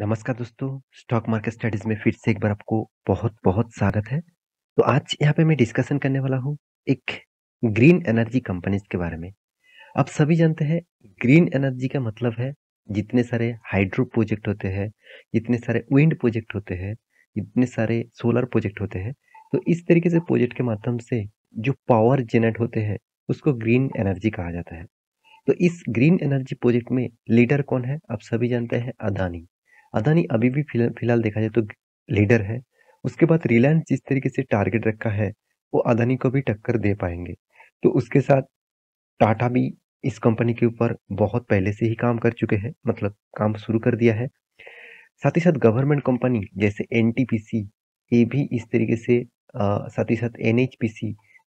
नमस्कार दोस्तों stock market studies में फिर से एक बार आपको बहुत बहुत स्वागत है तो आज यहाँ पे मैं डिस्कशन करने वाला हूँ एक ग्रीन एनर्जी कंपनीज के बारे में आप सभी जानते हैं ग्रीन एनर्जी का मतलब है जितने सारे हाइड्रो प्रोजेक्ट होते हैं जितने सारे विंड प्रोजेक्ट होते हैं जितने सारे सोलर प्रोजेक्ट होते हैं तो इस तरीके से प्रोजेक्ट के माध्यम से जो पावर जेनरेट होते हैं उसको ग्रीन एनर्जी कहा जाता है तो इस ग्रीन एनर्जी प्रोजेक्ट में लीडर कौन है आप सभी जानते हैं अदानी अदानी अभी भी फिलहाल देखा जाए तो लीडर है उसके बाद रिलायंस जिस तरीके से टारगेट रखा है वो अदानी को भी टक्कर दे पाएंगे तो उसके साथ टाटा भी इस कंपनी के ऊपर बहुत पहले से ही काम कर चुके हैं मतलब काम शुरू कर दिया है साथ ही साथ गवर्नमेंट कंपनी जैसे एन ये भी इस तरीके से साथ ही साथ एन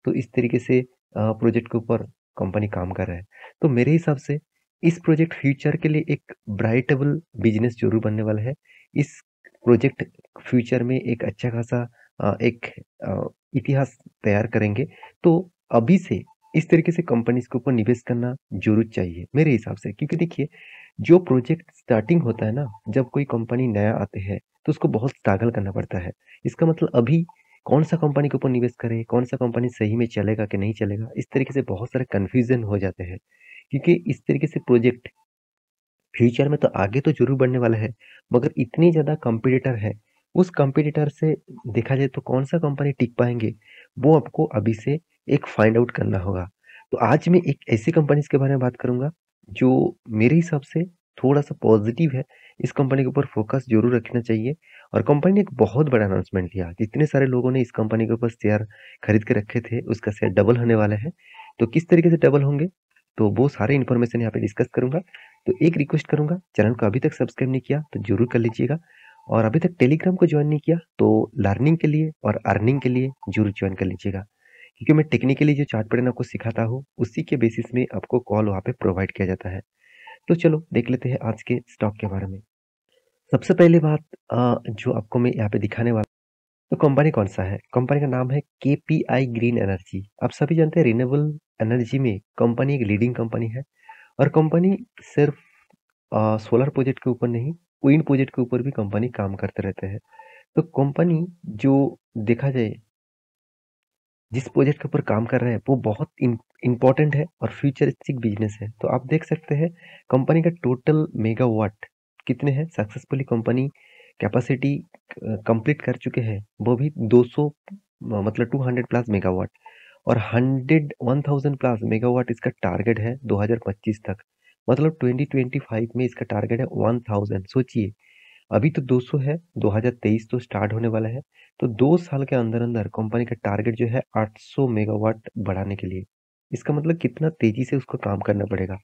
तो इस तरीके से प्रोजेक्ट के ऊपर कंपनी काम कर रहा है तो मेरे हिसाब से इस प्रोजेक्ट फ्यूचर के लिए एक ब्राइटेबल बिजनेस जरूर बनने वाला है इस प्रोजेक्ट फ्यूचर में एक अच्छा खासा एक इतिहास तैयार करेंगे तो अभी से इस तरीके से कंपनीज के ऊपर निवेश करना जरूर चाहिए मेरे हिसाब से क्योंकि देखिए जो प्रोजेक्ट स्टार्टिंग होता है ना जब कोई कंपनी नया आते हैं तो उसको बहुत स्ट्रगल करना पड़ता है इसका मतलब अभी कौन सा कंपनी के ऊपर निवेश करें कौन सा कंपनी सही में चलेगा कि नहीं चलेगा इस तरीके से बहुत सारे कन्फ्यूजन हो जाते हैं क्योंकि इस तरीके से प्रोजेक्ट फ्यूचर में तो आगे तो जरूर बढ़ने वाला है मगर इतनी ज़्यादा कंपिटिटर है उस कंपिटिटर से देखा जाए तो कौन सा कंपनी टिक पाएंगे वो आपको अभी से एक फाइंड आउट करना होगा तो आज मैं एक ऐसी कंपनीज के बारे में बात करूँगा जो मेरे हिसाब से थोड़ा सा पॉजिटिव है इस कंपनी के ऊपर फोकस जरूर रखना चाहिए और कंपनी ने एक बहुत बड़ा अनाउंसमेंट लिया जितने सारे लोगों ने इस कंपनी के ऊपर शेयर खरीद के रखे थे उसका शेयर डबल होने वाला है तो किस तरीके से डबल होंगे तो वो सारे इन्फॉर्मेशन यहाँ पे डिस्कस करूंगा तो एक रिक्वेस्ट करूंगा चैनल को अभी तक सब्सक्राइब नहीं किया तो जरूर कर लीजिएगा और अभी तक टेलीग्राम को ज्वाइन नहीं किया तो लर्निंग के लिए और अर्निंग के लिए जरूर ज्वाइन कर लीजिएगा क्योंकि मैं टेक्निकली जो चार्ट पढ़ना आपको सिखाता हूँ उसी के बेसिस में आपको कॉल वहाँ पे प्रोवाइड किया जाता है तो चलो देख लेते हैं आज के स्टॉक के बारे में सबसे पहले बात जो आपको मैं यहाँ पे दिखाने वाला तो कंपनी कौन सा है कंपनी का नाम है के पी आई ग्रीन एनर्जी आप सभी जानते हैं रिन्यूएबल एनर्जी में कंपनी एक लीडिंग कंपनी है और कंपनी सिर्फ आ, सोलर प्रोजेक्ट के ऊपर नहीं विंड प्रोजेक्ट के ऊपर भी कंपनी काम करते रहते हैं तो कंपनी जो देखा जाए जिस प्रोजेक्ट के ऊपर काम कर रहे हैं वो बहुत इंपॉर्टेंट है और फ्यूचरिस्टिक बिजनेस है तो आप देख सकते हैं कंपनी का टोटल मेगावाट कितने हैं सक्सेसफुली कंपनी कैपेसिटी कंप्लीट कर चुके हैं वो भी 200 मतलब 200 प्लस मेगावाट और 100 1000 प्लस मेगावाट इसका टारगेट है 2025 तक मतलब 2025 में इसका टारगेट है 1000 सोचिए अभी तो 200 है 2023 तो स्टार्ट होने वाला है तो दो साल के अंदर अंदर कंपनी का टारगेट जो है 800 मेगावाट बढ़ाने के लिए इसका मतलब कितना तेज़ी से उसको काम करना पड़ेगा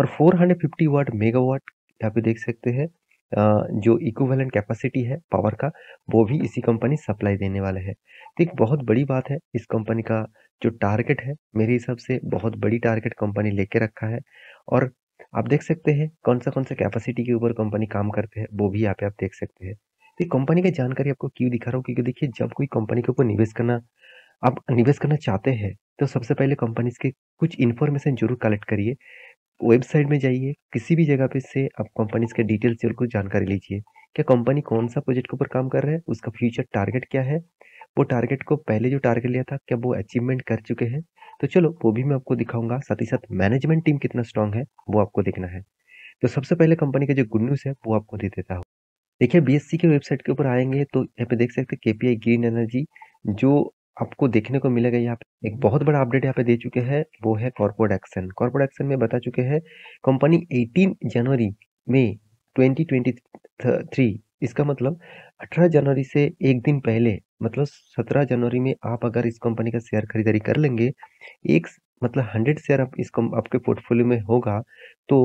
और 450 वाट मेगावाट यहाँ पे देख सकते हैं जो इक्विवेलेंट कैपेसिटी है पावर का वो भी इसी कंपनी सप्लाई देने वाले है तो एक बहुत बड़ी बात है इस कंपनी का जो टारगेट है मेरे हिसाब से बहुत बड़ी टारगेट कंपनी लेके रखा है और आप देख सकते हैं कौन सा कौन सा कैपेसिटी के ऊपर कंपनी काम करते हैं वो भी यहाँ पे आप देख सकते हैं तो कंपनी की जानकारी आपको क्यों दिखा रहा हूँ क्योंकि देखिए जब कोई कंपनी के ऊपर निवेश करना आप निवेश करना चाहते हैं तो सबसे पहले कंपनीज के कुछ इन्फॉर्मेशन जरूर कलेक्ट करिए वेबसाइट में जाइए किसी भी जगह पे से आप कंपनीज के डिटेल्स और कुछ जानकारी लीजिए क्या कंपनी कौन सा प्रोजेक्ट के ऊपर काम कर रहा है उसका फ्यूचर टारगेट क्या है वो टारगेट को पहले जो टारगेट लिया था क्या वो अचीवमेंट कर चुके हैं तो चलो वो भी मैं आपको दिखाऊंगा साथ ही साथ मैनेजमेंट टीम कितना स्ट्रांग है वो आपको देखना है तो सबसे पहले कंपनी का जो गुड न्यूज़ है वो आपको दे देता हूँ देखिए बी के वेबसाइट के ऊपर आएंगे तो यहाँ पे देख सकते हैं केपीआई ग्रीन एनर्जी जो आपको देखने को मिलेगा यहाँ पे एक बहुत बड़ा अपडेट यहाँ पे दे चुके हैं वो है कॉर्पोरेट एक्शन कॉर्पोरेट एक्शन में बता चुके हैं कंपनी 18 जनवरी में 2023 इसका मतलब 18 जनवरी से एक दिन पहले मतलब 17 जनवरी में आप अगर इस कंपनी का शेयर खरीदारी कर लेंगे एक मतलब 100 शेयर आप इस आपके पोर्टफोलियो में होगा तो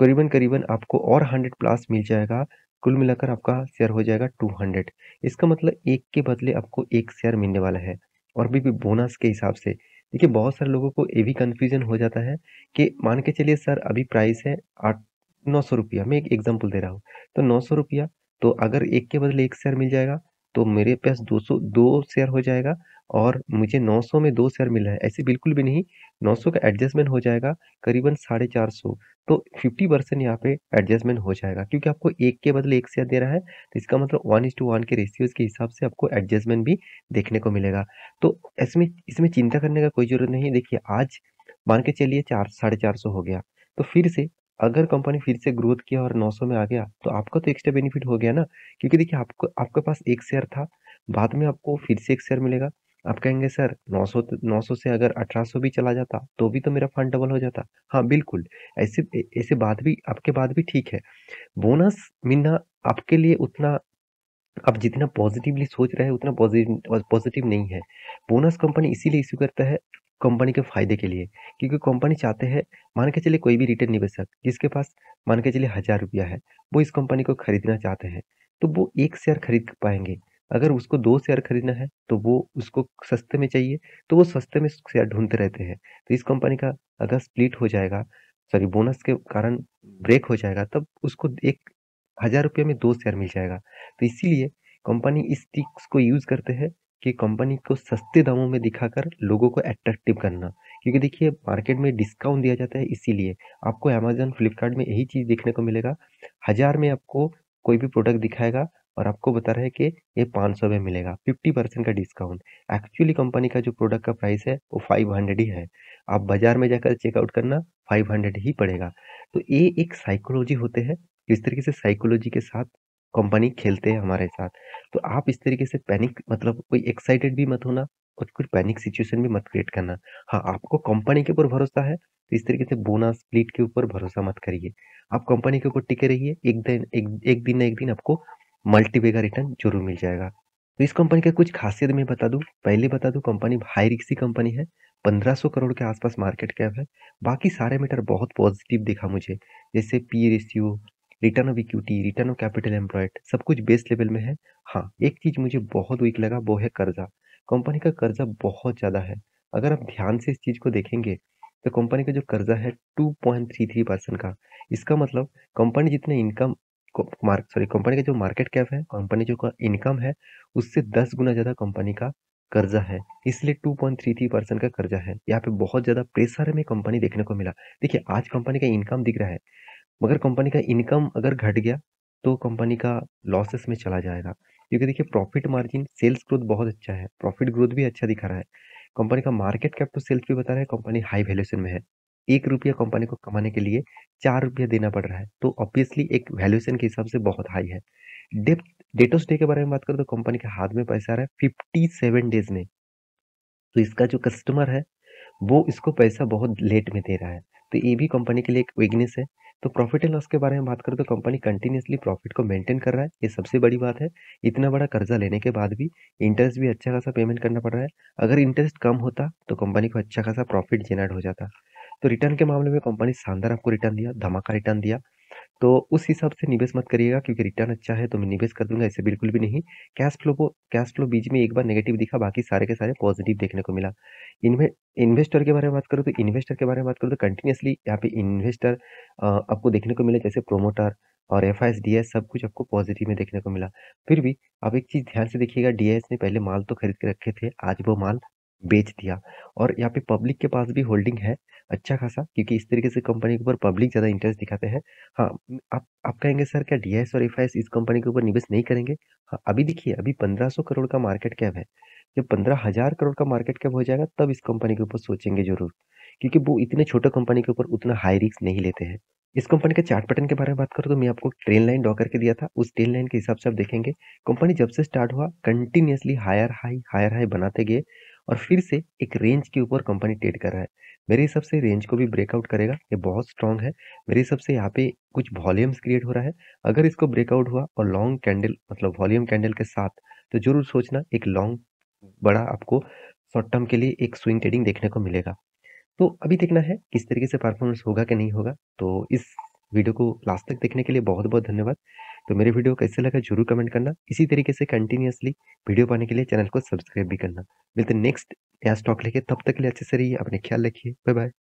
करीबन करीबन आपको और हंड्रेड प्लस मिल जाएगा कुल मिलाकर आपका शेयर हो जाएगा 200 इसका मतलब एक के बदले आपको एक शेयर मिलने वाला है और भी, भी बोनस के हिसाब से देखिए बहुत सारे लोगों को ये भी कन्फ्यूजन हो जाता है कि मान के चलिए सर अभी प्राइस है आठ नौ सौ रुपया मैं एक एग्जाम्पल दे रहा हूँ तो नौ सौ रुपया तो अगर एक के बदले एक शेयर मिल जाएगा तो मेरे पास दो सौ दो शेयर हो जाएगा और मुझे नौ सौ में दो शेयर मिल रहा है ऐसे बिल्कुल भी नहीं नौ सौ का एडजस्टमेंट हो जाएगा करीबन साढ़े चार सौ तो फिफ्टी परसेंट यहाँ पे एडजस्टमेंट हो जाएगा क्योंकि आपको एक के बदले एक शेयर दे रहा है तो इसका मतलब वन इज टू वन के रेशियोज के हिसाब से आपको एडजस्टमेंट भी देखने को मिलेगा तो इसमें इसमें चिंता करने का कोई जरूरत नहीं देखिए आज मान के चलिए चार साढ़े चार सौ हो गया तो फिर से अगर कंपनी फिर से ग्रोथ किया और 900 में आ गया तो आपका तो एक्स्ट्रा बेनिफिट हो गया ना क्योंकि देखिए आपको आपके पास एक शेयर था बाद में आपको फिर से एक शेयर मिलेगा आप कहेंगे सर 900 900 से अगर 1800 भी चला जाता तो भी तो मेरा फंड डबल हो जाता हाँ बिल्कुल ऐसे ऐसे बात भी आपके बाद भी ठीक है बोनस मिलना आपके लिए उतना आप जितना पॉजिटिवली सोच रहे हैं उतना पॉजिटिव पॉजिटिव नहीं है बोनस कंपनी इसीलिए इश्यू करता है कंपनी के फायदे के लिए क्योंकि कंपनी चाहते हैं मान के चलिए कोई भी रिटेल निवेशक जिसके पास मान के चलिए हज़ार रुपया है वो इस कंपनी को खरीदना चाहते हैं तो वो एक शेयर खरीद पाएंगे अगर उसको दो शेयर खरीदना है तो वो उसको सस्ते में चाहिए तो वो सस्ते में शेयर ढूंढते रहते हैं तो इस कंपनी का अगर स्प्लिट हो जाएगा सॉरी बोनस के कारण ब्रेक हो जाएगा तब उसको एक हज़ार रुपये में दो शेयर मिल जाएगा तो इसीलिए कंपनी इस टिक्स को यूज़ करते हैं कि कंपनी को सस्ते दामों में दिखाकर लोगों को अट्रैक्टिव करना क्योंकि देखिए मार्केट में डिस्काउंट दिया जाता है इसीलिए आपको अमेजोन फ्लिपकार्ट में यही चीज़ देखने को मिलेगा हज़ार में आपको कोई भी प्रोडक्ट दिखाएगा और आपको बता रहा है कि ये पाँच सौ में मिलेगा फिफ्टी परसेंट का डिस्काउंट एक्चुअली कंपनी का जो प्रोडक्ट का प्राइस है वो फाइव हंड्रेड ही है आप बाज़ार में जाकर चेकआउट करना फाइव हंड्रेड ही पड़ेगा तो ये एक साइकोलॉजी होते हैं इस तरीके से साइकोलॉजी के साथ कंपनी खेलते हैं हमारे साथ तो आप इस तरीके से पैनिक मतलब कोई एक्साइटेड भी मत होना और कुछ पैनिक सिचुएशन भी मत क्रिएट करना हाँ आपको कंपनी के ऊपर भरोसा है तो इस तरीके से बोनस स्प्लिट के ऊपर भरोसा मत करिए आप कंपनी के ऊपर टिके रहिए एक दिन एक, एक दिन ना एक दिन आपको मल्टीवेगा रिटर्न जरूर मिल जाएगा तो इस कंपनी का कुछ खासियत मैं बता दूँ पहले बता दूँ कंपनी हाई रिक्स की कंपनी है 1500 करोड़ के आसपास मार्केट कैप है बाकी सारे मीटर बहुत पॉजिटिव दिखा मुझे जैसे P ratio return of equity return of capital employed सब कुछ बेस लेवल में है हाँ एक चीज मुझे बहुत वीक लगा वो है कर्जा कंपनी का कर्जा बहुत ज़्यादा है अगर आप ध्यान से इस चीज़ को देखेंगे तो कंपनी का जो कर्जा है 2.33 परसेंट का इसका मतलब कंपनी जितने इनकम मार्क सॉरी कंपनी का जो मार्केट कैप है कंपनी जो का इनकम है उससे दस गुना ज़्यादा कंपनी का कर्जा है इसलिए 2.33 परसेंट का कर्जा है यहाँ पे बहुत ज़्यादा प्रेशर में कंपनी देखने को मिला देखिए आज कंपनी का इनकम दिख रहा है मगर कंपनी का इनकम अगर घट गया तो कंपनी का लॉसेस में चला जाएगा क्योंकि देखिए प्रॉफिट मार्जिन सेल्स ग्रोथ बहुत अच्छा है प्रॉफिट ग्रोथ भी अच्छा दिखा रहा है कंपनी का मार्केट कैप तो सेल्स भी बता रहा है कंपनी हाई वैल्यूएशन में है एक रुपया कंपनी को कमाने के लिए चार रुपया देना पड़ रहा है तो ऑब्वियसली एक वैल्यूएशन के हिसाब से बहुत हाई है डेप्थ डेटोस डे के बारे में बात करें तो कंपनी के हाथ में पैसा आ रहा है फिफ्टी सेवन डेज में तो इसका जो कस्टमर है वो इसको पैसा बहुत लेट में दे रहा है तो ये भी कंपनी के लिए एक वीकनेस है तो प्रॉफिट एंड लॉस के बारे में बात करें तो कंपनी कंटिन्यूसली प्रॉफिट को मेंटेन कर रहा है ये सबसे बड़ी बात है इतना बड़ा कर्जा लेने के बाद भी इंटरेस्ट भी अच्छा खासा पेमेंट करना पड़ रहा है अगर इंटरेस्ट कम होता तो कंपनी को अच्छा खासा प्रॉफिट जनरेट हो जाता तो रिटर्न के मामले में कंपनी शानदार आपको रिटर्न दिया धमाका रिटर्न दिया तो उस हिसाब से निवेश मत करिएगा क्योंकि रिटर्न अच्छा है तो मैं निवेश कर दूंगा ऐसे बिल्कुल भी नहीं कैश फ्लो को कैश फ्लो बीच में एक बार नेगेटिव दिखा बाकी सारे के सारे पॉजिटिव देखने को मिला इन्वे इन्वेस्टर के बारे में बात करूँ तो इन्वेस्टर के बारे में बात करूँ तो कंटिन्यूसली यहाँ पे इन्वेस्टर आपको देखने को मिले जैसे प्रोमोटर और एफ आई सब कुछ आपको पॉजिटिव में देखने को मिला फिर भी आप एक चीज़ ध्यान से देखिएगा डी ने पहले माल तो खरीद के रखे थे आज वो माल बेच दिया और यहाँ पे पब्लिक के पास भी होल्डिंग है अच्छा खासा क्योंकि इस तरीके से कंपनी के ऊपर पब्लिक ज़्यादा इंटरेस्ट दिखाते हैं हाँ आप आप कहेंगे सर क्या डी और एफ इस कंपनी के ऊपर निवेश नहीं करेंगे हाँ अभी देखिए अभी पंद्रह करोड़ का मार्केट कैप है जब पंद्रह हज़ार करोड़ का मार्केट कैप हो जाएगा तब इस कंपनी के ऊपर सोचेंगे जरूर क्योंकि वो इतने छोटे कंपनी के ऊपर उतना हाई रिस्क नहीं लेते हैं इस कंपनी के चार्ट पैटर्न के बारे में बात करूँ तो मैं आपको ट्रेन लाइन डॉ करके दिया था उस ट्रेन लाइन के हिसाब से आप देखेंगे कंपनी जब से स्टार्ट हुआ continuously higher high higher high बनाते गए और फिर से एक रेंज के ऊपर कंपनी ट्रेड कर रहा है मेरे हिसाब से रेंज को भी ब्रेकआउट करेगा ये बहुत स्ट्रांग है मेरे हिसाब से यहाँ पे कुछ वॉल्यूम्स क्रिएट हो रहा है अगर इसको ब्रेकआउट हुआ और लॉन्ग कैंडल मतलब वॉल्यूम कैंडल के साथ तो जरूर सोचना एक लॉन्ग बड़ा आपको शॉर्ट टर्म के लिए एक स्विंग ट्रेडिंग देखने को मिलेगा तो अभी देखना है किस तरीके से परफॉर्मेंस होगा कि नहीं होगा तो इस वीडियो को लास्ट तक देखने के लिए बहुत बहुत धन्यवाद तो मेरे वीडियो कैसे लगा जरूर कमेंट करना इसी तरीके से कंटिन्यूसली वीडियो पाने के लिए चैनल को सब्सक्राइब भी करना मिलते नेक्स्ट नया स्टॉक लेके तब तक के लिए अच्छे से रहिए अपने ख्याल रखिए बाय बाय